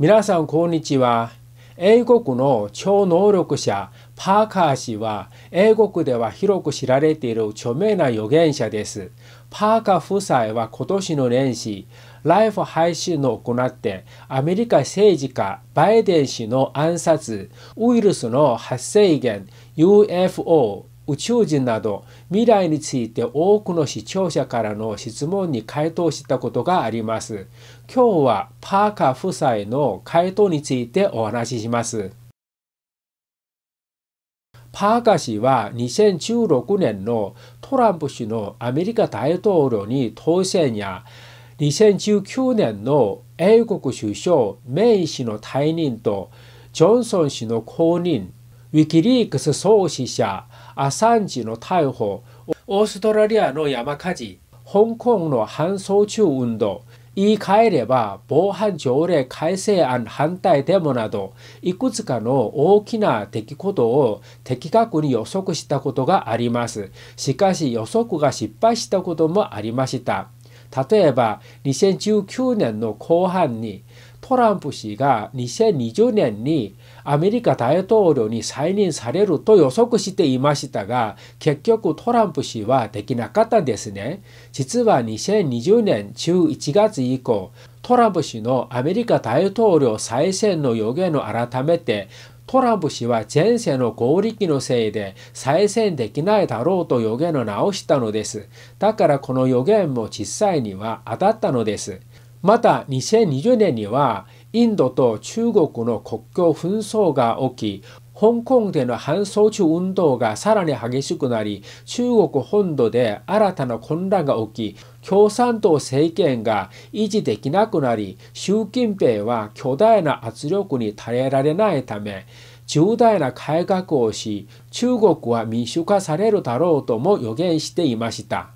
皆さん、こんにちは。英国の超能力者、パーカー氏は、英国では広く知られている著名な預言者です。パーカー夫妻は今年の年始、ライフ配信を行って、アメリカ政治家、バイデン氏の暗殺、ウイルスの発生源、UFO、宇宙人など未来について多くの視聴者からの質問に回答したことがあります。今日はパーカー夫妻の回答についてお話しします。パーカー氏は2016年のトランプ氏のアメリカ大統領に当選や2019年の英国首相メイ氏の退任とジョンソン氏の後任ウィキリークス創始者アサンジの逮捕、オーストラリアの山火事、香港の搬送中運動、言い換えれば防犯条例改正案反対デモなど、いくつかの大きな出来事を的確に予測したことがあります。しかし予測が失敗したこともありました。例えば2019年の後半にトランプ氏が2020年にアメリカ大統領に再任されると予測していましたが、結局トランプ氏はできなかったですね。実は2020年11月以降、トランプ氏のアメリカ大統領再選の予言を改めて、トランプ氏は前世の合力のせいで再選できないだろうと予言を直したのです。だからこの予言も実際には当たったのです。また2020年にはインドと中国の国境紛争が起き、香港での反送中運動がさらに激しくなり、中国本土で新たな混乱が起き、共産党政権が維持できなくなり、習近平は巨大な圧力に耐えられないため、重大な改革をし、中国は民主化されるだろうとも予言していました。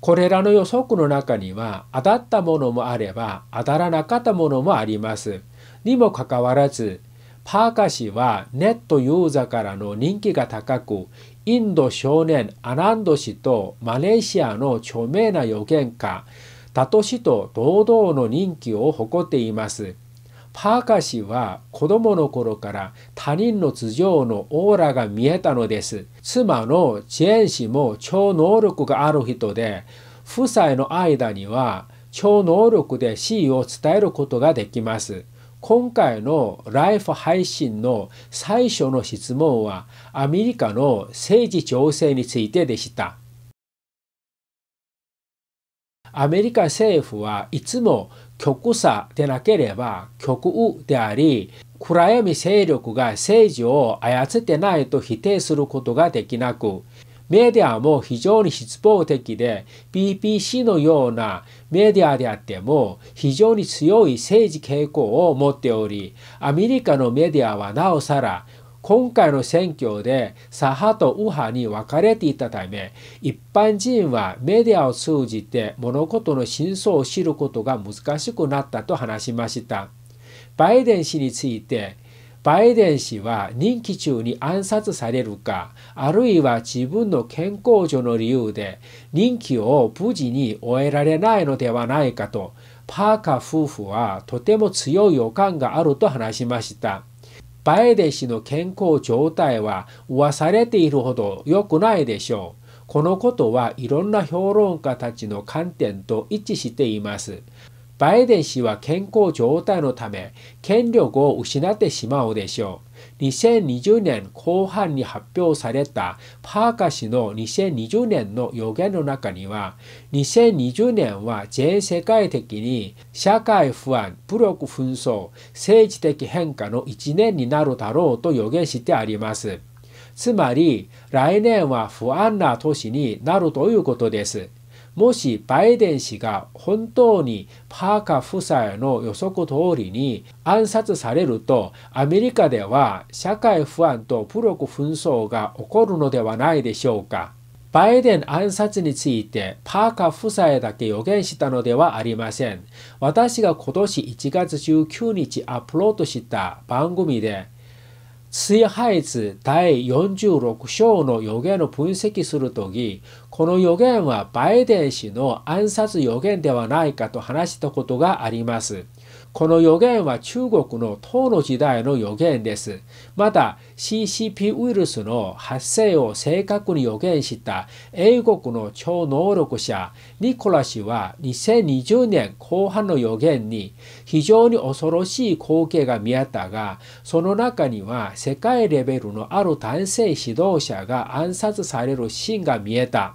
これらの予測の中には当たったものもあれば当たらなかったものもあります。にもかかわらず、パーカ氏はネットユーザーからの人気が高く、インド少年アナンド氏とマレーシアの著名な予言家、タト氏と堂々の人気を誇っています。パーカ氏は子供の頃から他人の頭上のオーラが見えたのです。妻のジェン氏も超能力がある人で、夫妻の間には超能力で死を伝えることができます。今回のライフ配信の最初の質問はアメリカの政治情勢についてでした。アメリカ政府はいつも極左でなければ極右であり、暗闇勢力が政治を操ってないと否定することができなく、メディアも非常に失望的で、BBC のようなメディアであっても非常に強い政治傾向を持っており、アメリカのメディアはなおさら今回の選挙で左派と右派に分かれていたため、一般人はメディアを通じて物事の真相を知ることが難しくなったと話しました。バイデン氏について、バイデン氏は任期中に暗殺されるか、あるいは自分の健康上の理由で任期を無事に終えられないのではないかと、パーカー夫婦はとても強い予感があると話しました。バイデン氏の健康状態は噂されているほど良くないでしょう。このことはいろんな評論家たちの観点と一致しています。バイデン氏は健康状態のため権力を失ってしまうでしょう。2020年後半に発表されたパーカ氏の2020年の予言の中には、2020年は全世界的に社会不安、武力紛争、政治的変化の1年になるだろうと予言してあります。つまり、来年は不安な年になるということです。もしバイデン氏が本当にパーカー夫妻の予測通りに暗殺されるとアメリカでは社会不安と武力紛争が起こるのではないでしょうか。バイデン暗殺についてパーカー夫妻だけ予言したのではありません。私が今年1月19日アップロードした番組で水配図第46章の予言を分析するとき、この予言はバイデン氏の暗殺予言ではないかと話したことがあります。この予言は中国の唐の時代の予言です。また CCP ウイルスの発生を正確に予言した英国の超能力者ニコラ氏は2020年後半の予言に非常に恐ろしい光景が見えたがその中には世界レベルのある男性指導者が暗殺されるシーンが見えた。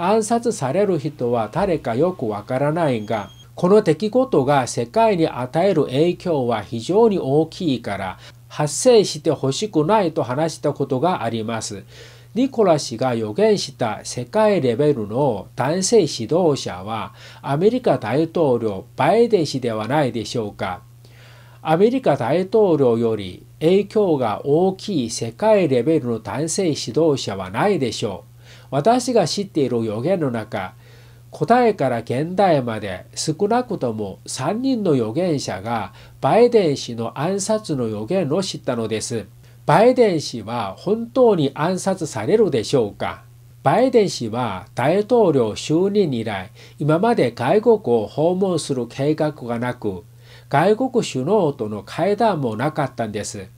暗殺される人は誰かよくわからないがこの出来事が世界に与える影響は非常に大きいから発生してほしくないと話したことがあります。ニコラ氏が予言した世界レベルの男性指導者はアメリカ大統領バイデン氏ではないでしょうか。アメリカ大統領より影響が大きい世界レベルの男性指導者はないでしょう。私が知っている予言の中、答えから現代まで少なくとも3人の預言者がバイデン氏の暗殺の予言を知ったのです。バイデン氏は本当に暗殺されるでしょうかバイデン氏は大統領就任以来、今まで外国を訪問する計画がなく、外国首脳との会談もなかったんです。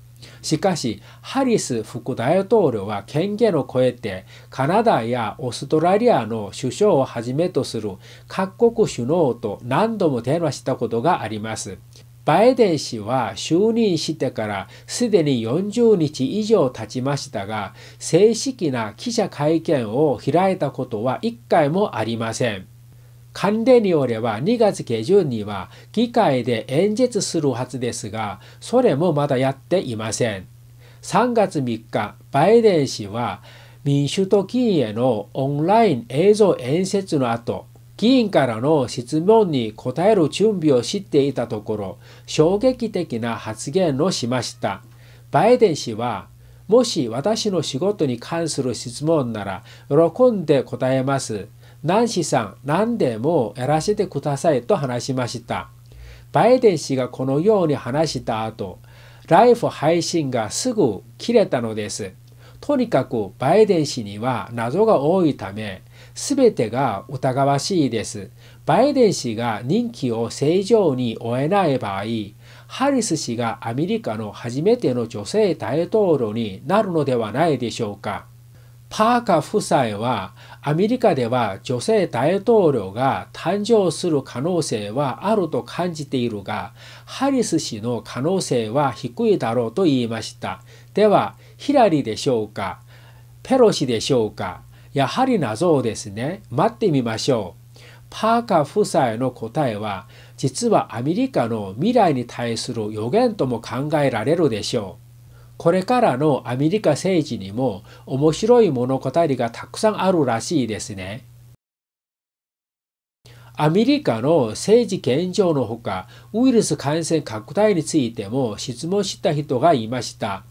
しかし、ハリス副大統領は権限を超えて、カナダやオーストラリアの首相をはじめとする各国首脳と何度も電話したことがあります。バイデン氏は就任してからすでに40日以上経ちましたが、正式な記者会見を開いたことは1回もありません。関連によれば2月下旬には議会で演説するはずですが、それもまだやっていません。3月3日、バイデン氏は民主党議員へのオンライン映像演説の後、議員からの質問に答える準備を知っていたところ、衝撃的な発言をしました。バイデン氏は、もし私の仕事に関する質問なら喜んで答えます。ナンシさん、何でもやらせてくださいと話しました。バイデン氏がこのように話した後、ライフ配信がすぐ切れたのです。とにかくバイデン氏には謎が多いため、すべてが疑わしいです。バイデン氏が任期を正常に終えない場合、ハリス氏がアメリカの初めての女性大統領になるのではないでしょうか。パーカー夫妻はアメリカでは女性大統領が誕生する可能性はあると感じているが、ハリス氏の可能性は低いだろうと言いました。では、ヒラリでしょうかペロシでしょうかやはり謎ですね。待ってみましょう。パーカー夫妻の答えは、実はアメリカの未来に対する予言とも考えられるでしょう。これからのアメリカ政治にも面白い物語がたくさんあるらしいですね。アメリカの政治現状のほか、ウイルス感染拡大についても質問した人がいました。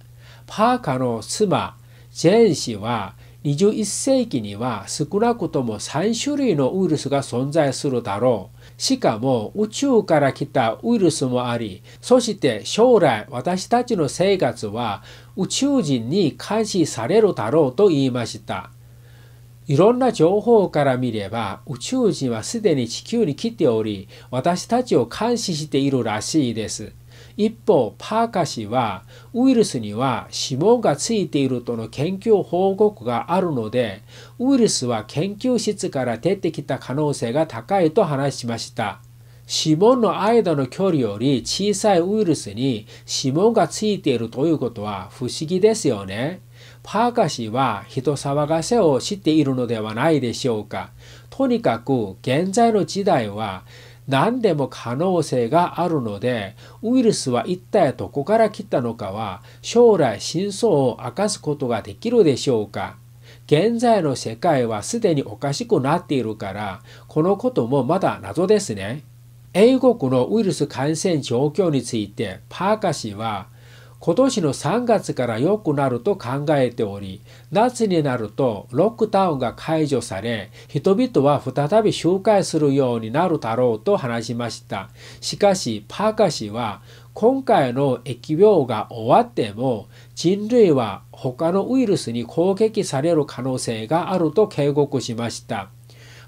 パーカーの妻、ジェーン氏は、21世紀には少なくとも3種類のウイルスが存在するだろう。しかも宇宙から来たウイルスもあり、そして将来私たちの生活は宇宙人に監視されるだろうと言いました。いろんな情報から見れば宇宙人はすでに地球に来ており、私たちを監視しているらしいです。一方、パーカ氏は、ウイルスには脂肪がついているとの研究報告があるので、ウイルスは研究室から出てきた可能性が高いと話しました。指紋の間の距離より小さいウイルスに指紋がついているということは不思議ですよね。パーカ氏は人騒がせをしているのではないでしょうか。とにかく現在の時代は何でも可能性があるので、ウイルスは一体どこから来たのかは、将来真相を明かすことができるでしょうか現在の世界はすでにおかしくなっているから、このこともまだ謎ですね。英国のウイルス感染状況について、パーカ氏は、今年の3月から良くなると考えており、夏になるとロックダウンが解除され、人々は再び集会するようになるだろうと話しました。しかし、パーカ氏は、今回の疫病が終わっても人類は他のウイルスに攻撃される可能性があると警告しました。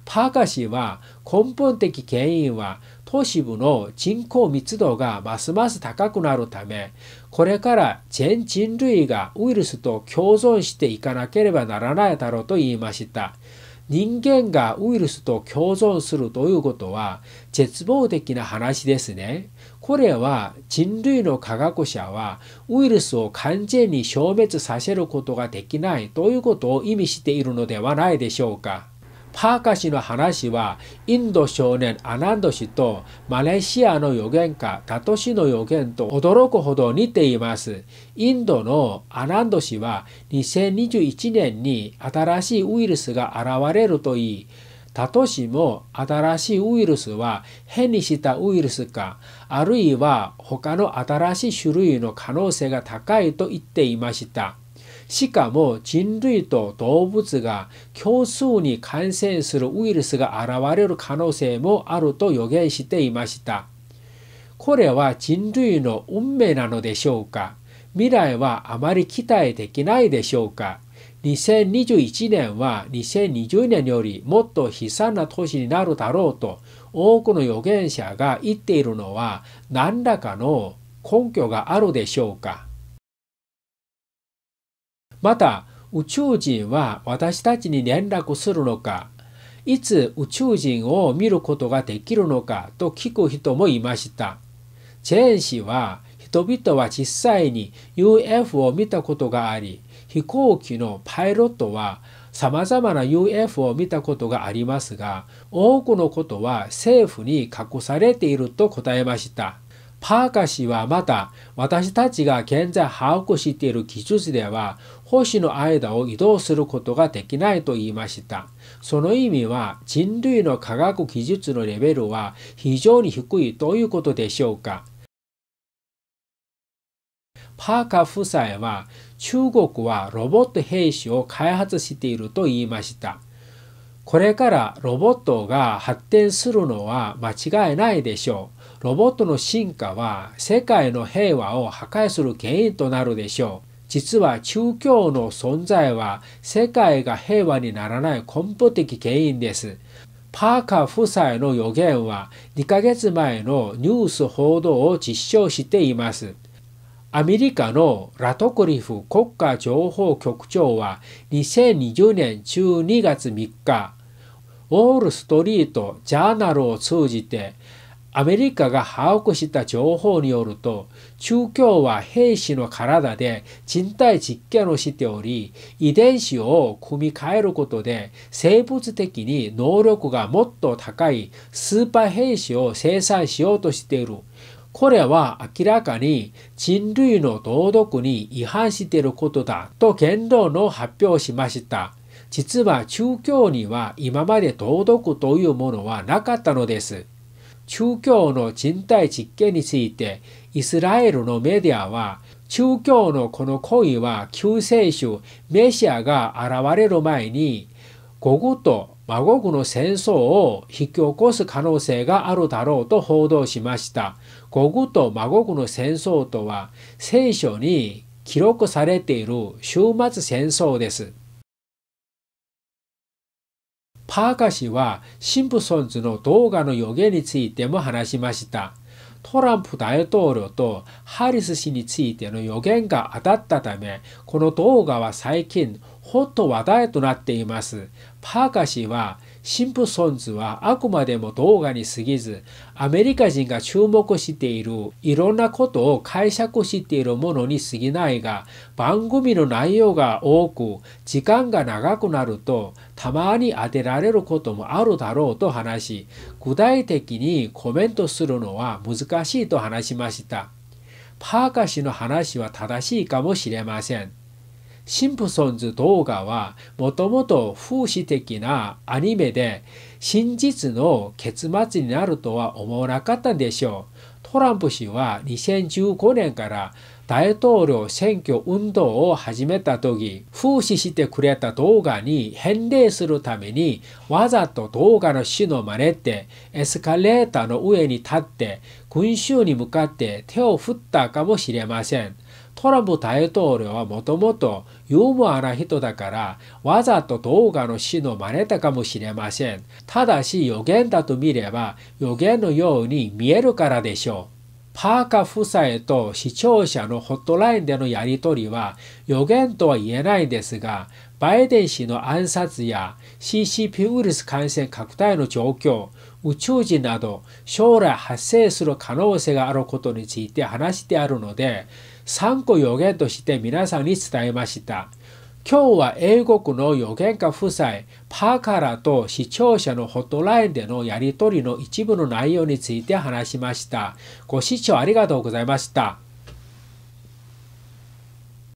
パーカ氏は根本的原因は都市部の人口密度がますます高くなるため、これから全人類がウイルスと共存していかなければならないだろうと言いました。人間がウイルスと共存するということは絶望的な話ですね。これは人類の科学者はウイルスを完全に消滅させることができないということを意味しているのではないでしょうか。パーカ氏の話はインド少年アナンド氏とマレーシアの予言家タト氏の予言と驚くほど似ています。インドのアナンド氏は2021年に新しいウイルスが現れるといい、タト氏も新しいウイルスは変にしたウイルスか、あるいは他の新しい種類の可能性が高いと言っていました。しかも人類と動物が共通に感染するウイルスが現れる可能性もあると予言していました。これは人類の運命なのでしょうか未来はあまり期待できないでしょうか2021年は2020年よりもっと悲惨な年になるだろうと多くの預言者が言っているのは何らかの根拠があるでしょうかまた、宇宙人は私たちに連絡するのか、いつ宇宙人を見ることができるのかと聞く人もいました。チェーン氏は、人々は実際に UFO を見たことがあり、飛行機のパイロットは様々な UFO を見たことがありますが、多くのことは政府に隠されていると答えました。パーカ氏はまた、私たちが現在把握している技術では、星の間を移動することができないと言いました。その意味は、人類の科学技術のレベルは非常に低いということでしょうか。パーカ夫妻は、中国はロボット兵士を開発していると言いました。これからロボットが発展するのは間違いないでしょう。ロボットの進化は世界の平和を破壊する原因となるでしょう。実は中共の存在は世界が平和にならない根本的原因です。パーカー夫妻の予言は2ヶ月前のニュース報道を実証しています。アメリカのラトクリフ国家情報局長は2020年12月3日、ウォール・ストリート・ジャーナルを通じてアメリカが把握した情報によると、中共は兵士の体で人体実験をしており、遺伝子を組み替えることで生物的に能力がもっと高いスーパー兵士を生産しようとしている。これは明らかに人類の道徳に違反していることだと言論の発表しました。実は中共には今まで道徳というものはなかったのです。宗教の人体実験について、イスラエルのメディアは、宗教のこの行為は救世主メシアが現れる前に、ゴゴと孫国の戦争を引き起こす可能性があるだろうと報道しました。ゴゴと孫国の戦争とは、聖書に記録されている終末戦争です。パーカ氏はシンプソンズの動画の予言についても話しました。トランプ大統領とハリス氏についての予言が当たったため、この動画は最近、ほっと話題となっています。パーカ氏はシンプソンズはあくまでも動画に過ぎず、アメリカ人が注目しているいろんなことを解釈しているものに過ぎないが、番組の内容が多く、時間が長くなると、たまに当てられることもあるだろうと話し、具体的にコメントするのは難しいと話しました。パーカ氏の話は正しいかもしれません。シンプソンズ動画はもともと風刺的なアニメで真実の結末になるとは思わなかったんでしょう。トランプ氏は2015年から大統領選挙運動を始めた時、風刺してくれた動画に返礼するために、わざと動画の死の真似て、エスカレーターの上に立って、群衆に向かって手を振ったかもしれません。トランプ大統領はもともとユーモアな人だから、わざと動画の死の真似たかもしれません。ただし予言だと見れば、予言のように見えるからでしょう。パーカ夫妻と視聴者のホットラインでのやり取りは予言とは言えないんですが、バイデン氏の暗殺や CCP ウイルス感染拡大の状況、宇宙人など将来発生する可能性があることについて話してあるので、3個予言として皆さんに伝えました。今日は英国の予言家夫妻、パーカラと視聴者のホットラインでのやり取りの一部の内容について話しました。ご視聴ありがとうございました。